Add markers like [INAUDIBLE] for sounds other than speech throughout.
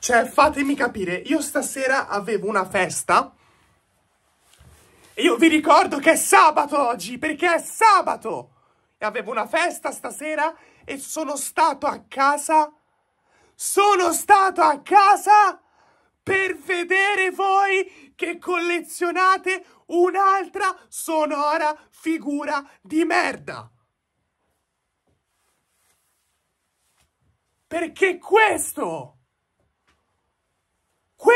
Cioè, fatemi capire, io stasera avevo una festa. E io vi ricordo che è sabato oggi, perché è sabato. E avevo una festa stasera e sono stato a casa. Sono stato a casa per vedere voi che collezionate un'altra sonora figura di merda. Perché questo...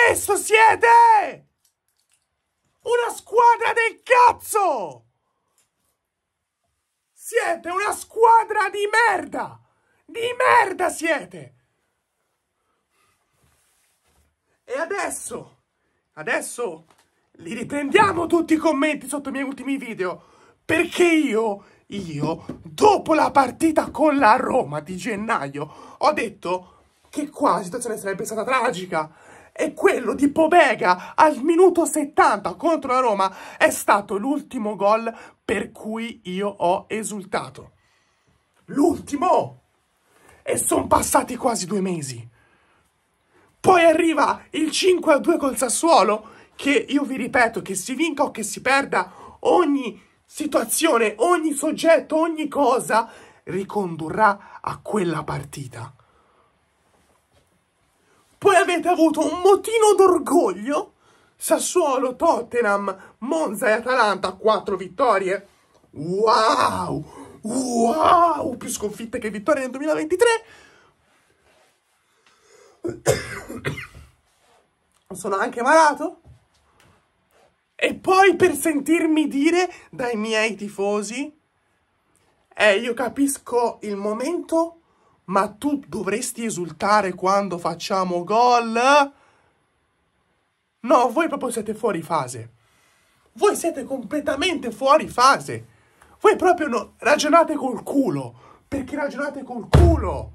Adesso siete una squadra del cazzo! Siete una squadra di merda! Di merda siete! E adesso, adesso li riprendiamo tutti i commenti sotto i miei ultimi video, perché io, io, dopo la partita con la Roma di gennaio, ho detto che qua la situazione sarebbe stata tragica e quello di Pobega al minuto 70 contro la Roma è stato l'ultimo gol per cui io ho esultato. L'ultimo! E sono passati quasi due mesi. Poi arriva il 5-2 col Sassuolo, che io vi ripeto, che si vinca o che si perda, ogni situazione, ogni soggetto, ogni cosa ricondurrà a quella partita. Poi avete avuto un motino d'orgoglio. Sassuolo, Tottenham, Monza e Atalanta, quattro vittorie. Wow! Wow! Più sconfitte che vittorie nel 2023. [COUGHS] Sono anche malato. E poi per sentirmi dire dai miei tifosi, eh, io capisco il momento ma tu dovresti esultare quando facciamo gol? No, voi proprio siete fuori fase. Voi siete completamente fuori fase. Voi proprio no, ragionate col culo. Perché ragionate col culo?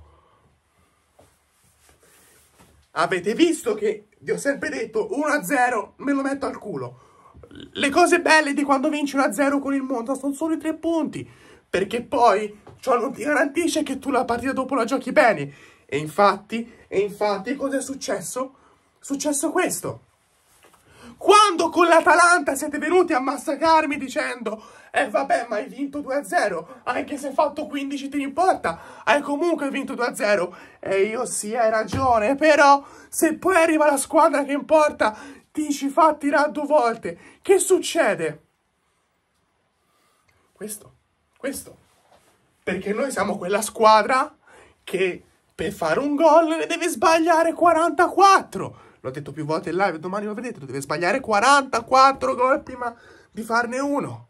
Avete visto che vi ho sempre detto 1-0, me lo metto al culo. Le cose belle di quando vinci 1-0 con il Monza sono solo i tre punti. Perché poi Ciò cioè, non ti garantisce che tu la partita dopo la giochi bene. E infatti, e infatti, cosa è successo? Successo questo. Quando con l'Atalanta siete venuti a massacrarmi dicendo eh vabbè ma hai vinto 2-0, anche se hai fatto 15 ti importa, hai comunque vinto 2-0. E io sì, hai ragione, però se poi arriva la squadra che importa ti ci fa tirare due volte, che succede? Questo, questo perché noi siamo quella squadra che per fare un gol ne deve sbagliare 44. L'ho detto più volte in live, domani lo vedete, deve sbagliare 44 gol prima di farne uno.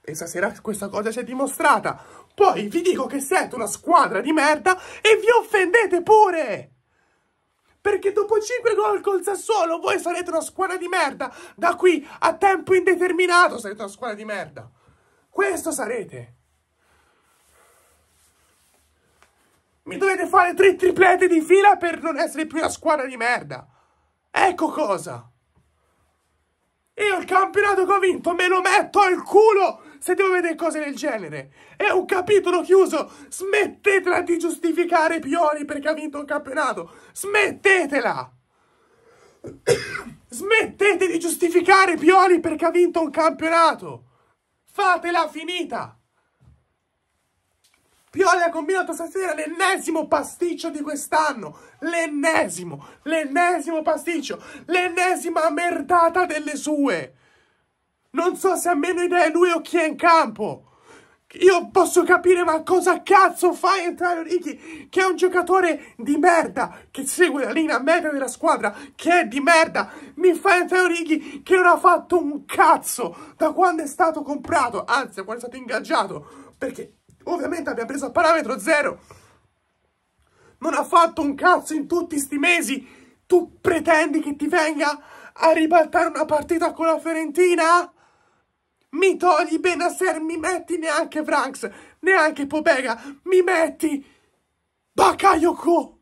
E stasera questa cosa si è dimostrata. Poi vi dico che siete una squadra di merda e vi offendete pure! Perché dopo 5 gol col Sassuolo voi sarete una squadra di merda! Da qui a tempo indeterminato sarete una squadra di merda! Questo sarete! Mi dovete fare tre triplete di fila per non essere più una squadra di merda. Ecco cosa. Io il campionato che ho vinto me lo metto al culo se devo vedere cose del genere. È un capitolo chiuso. Smettetela di giustificare Pioli perché ha vinto un campionato. Smettetela. [COUGHS] Smettete di giustificare Pioli perché ha vinto un campionato. Fatela finita. Pioli ha combinato stasera l'ennesimo pasticcio di quest'anno. L'ennesimo, l'ennesimo pasticcio, l'ennesima merdata delle sue. Non so se ha meno idea lui o chi è in campo. Io posso capire, ma cosa cazzo fai entrare Ricky, che è un giocatore di merda, che segue la linea media della squadra, che è di merda. Mi fai entrare Ricky, che non ha fatto un cazzo da quando è stato comprato, anzi, da quando è stato ingaggiato. Perché Ovviamente abbiamo preso a parametro zero. Non ha fatto un cazzo in tutti questi mesi. Tu pretendi che ti venga a ribaltare una partita con la Fiorentina? Mi togli Benasser, mi metti neanche Franks, neanche Pobega, mi metti Bakayoko,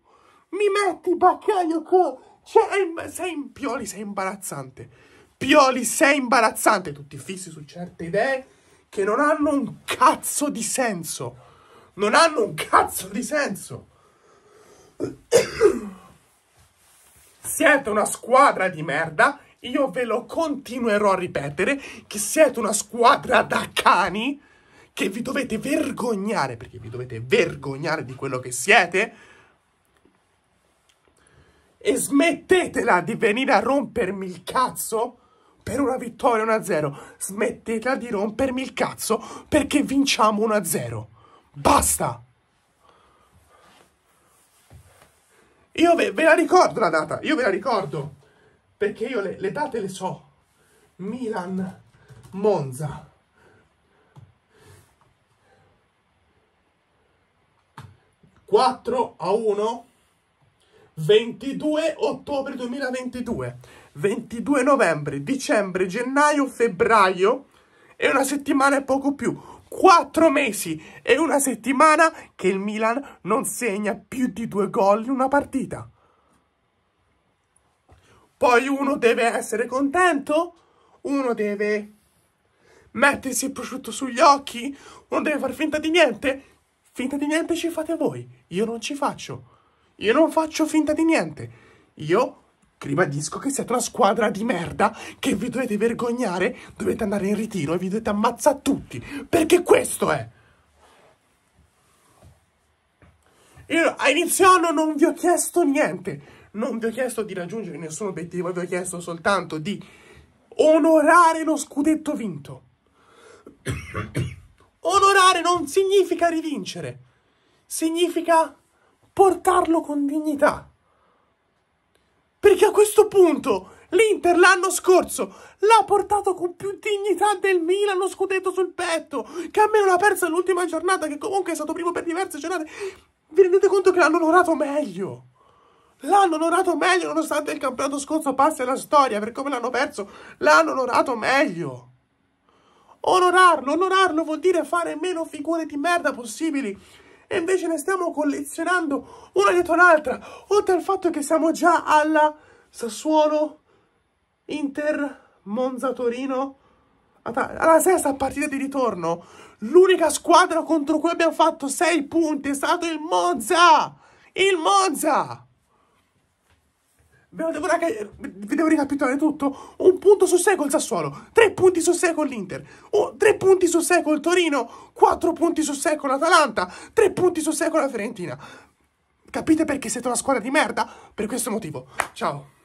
mi metti Bakayoko, cioè, sei in Pioli, sei imbarazzante, Pioli sei imbarazzante, tutti fissi su certe idee, che non hanno un cazzo di senso. Non hanno un cazzo di senso. Siete una squadra di merda. Io ve lo continuerò a ripetere che siete una squadra da cani che vi dovete vergognare perché vi dovete vergognare di quello che siete e smettetela di venire a rompermi il cazzo per una vittoria 1-0. Smettetela di rompermi il cazzo perché vinciamo 1-0. Basta! Io ve, ve, la ricordo la data, io ve la ricordo. Perché io le, le date le so. Milan, Monza. Quattro a 1 22 ottobre 2022 22 novembre, dicembre, gennaio, febbraio e una settimana e poco più. Quattro mesi e una settimana che il Milan non segna più di due gol in una partita. Poi uno deve essere contento, uno deve mettersi il prosciutto sugli occhi, uno deve far finta di niente. Finta di niente ci fate voi, io non ci faccio. Io non faccio finta di niente. Io Ribadisco che siete una squadra di merda che vi dovete vergognare, dovete andare in ritiro e vi dovete ammazzare tutti, perché questo è. Io a inizio anno non vi ho chiesto niente, non vi ho chiesto di raggiungere nessun obiettivo, vi ho chiesto soltanto di onorare lo scudetto vinto. [COUGHS] onorare non significa rivincere, significa portarlo con dignità. Perché a questo punto l'Inter l'anno scorso l'ha portato con più dignità del Milan lo scudetto sul petto, che almeno l'ha persa l'ultima giornata, che comunque è stato primo per diverse giornate. Vi rendete conto che l'hanno onorato meglio? L'hanno onorato meglio nonostante il campionato scorso passi alla storia per come l'hanno perso. L'hanno onorato meglio. Onorarlo, onorarlo vuol dire fare meno figure di merda possibili e invece ne stiamo collezionando una dietro l'altra, oltre al fatto che siamo già alla Sassuolo Inter Monza Torino alla sesta partita di ritorno. L'unica squadra contro cui abbiamo fatto 6 punti è stato il Monza! Il Monza! Ve lo devo, vi devo ricapitolare tutto. Un punto su 6 col Sassuolo, Tre punti su 6 con l'Inter, oh, tre punti su 6 col Torino, Quattro punti su 6 con l'Atalanta, Tre punti su 6 con la Fiorentina. Capite perché siete una squadra di merda? Per questo motivo. Ciao.